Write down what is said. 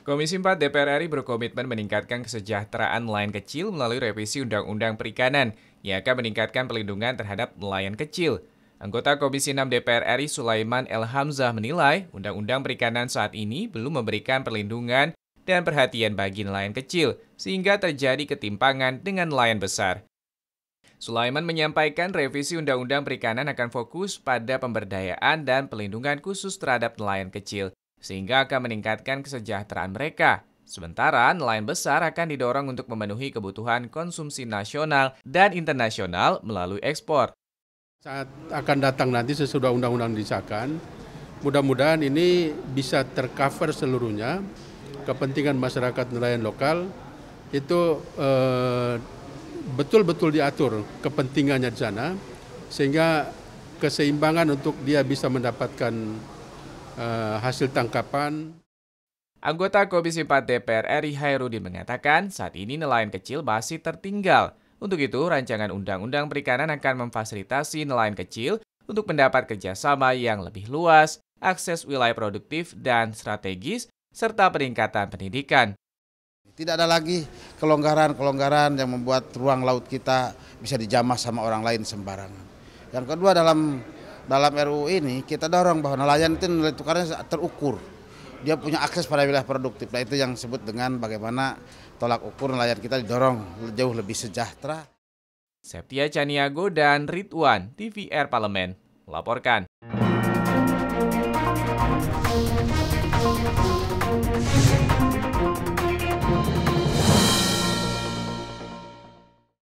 Komisi 4 DPR RI berkomitmen meningkatkan kesejahteraan nelayan kecil melalui revisi Undang-Undang Perikanan yang akan meningkatkan perlindungan terhadap nelayan kecil. Anggota Komisi 6 DPR RI Sulaiman El Hamzah menilai Undang-Undang Perikanan saat ini belum memberikan perlindungan dan perhatian bagi nelayan kecil, sehingga terjadi ketimpangan dengan nelayan besar. Sulaiman menyampaikan revisi Undang-Undang Perikanan akan fokus pada pemberdayaan dan pelindungan khusus terhadap nelayan kecil, sehingga akan meningkatkan kesejahteraan mereka. Sementara nelayan besar akan didorong untuk memenuhi kebutuhan konsumsi nasional dan internasional melalui ekspor. Saat akan datang nanti sesudah undang-undang disahkan, mudah-mudahan ini bisa tercover seluruhnya kepentingan masyarakat nelayan lokal itu eh, betul-betul diatur kepentingannya di sana sehingga keseimbangan untuk dia bisa mendapatkan uh, hasil tangkapan. Anggota Komisi 4 DPR RI Hairudin mengatakan saat ini nelayan kecil masih tertinggal. Untuk itu, rancangan Undang-Undang Perikanan akan memfasilitasi nelayan kecil untuk mendapat kerjasama yang lebih luas, akses wilayah produktif dan strategis, serta peningkatan pendidikan. Tidak ada lagi kelonggaran-kelonggaran yang membuat ruang laut kita bisa dijamah sama orang lain sembarangan. Yang kedua dalam dalam RUU ini kita dorong bahwa nelayan itu nilai tukarnya terukur. Dia punya akses pada wilayah produktif. Nah itu yang disebut dengan bagaimana tolak ukur nelayan kita didorong jauh lebih sejahtera. Septia Caniago dan Ridwan, TVR Parlemen, melaporkan.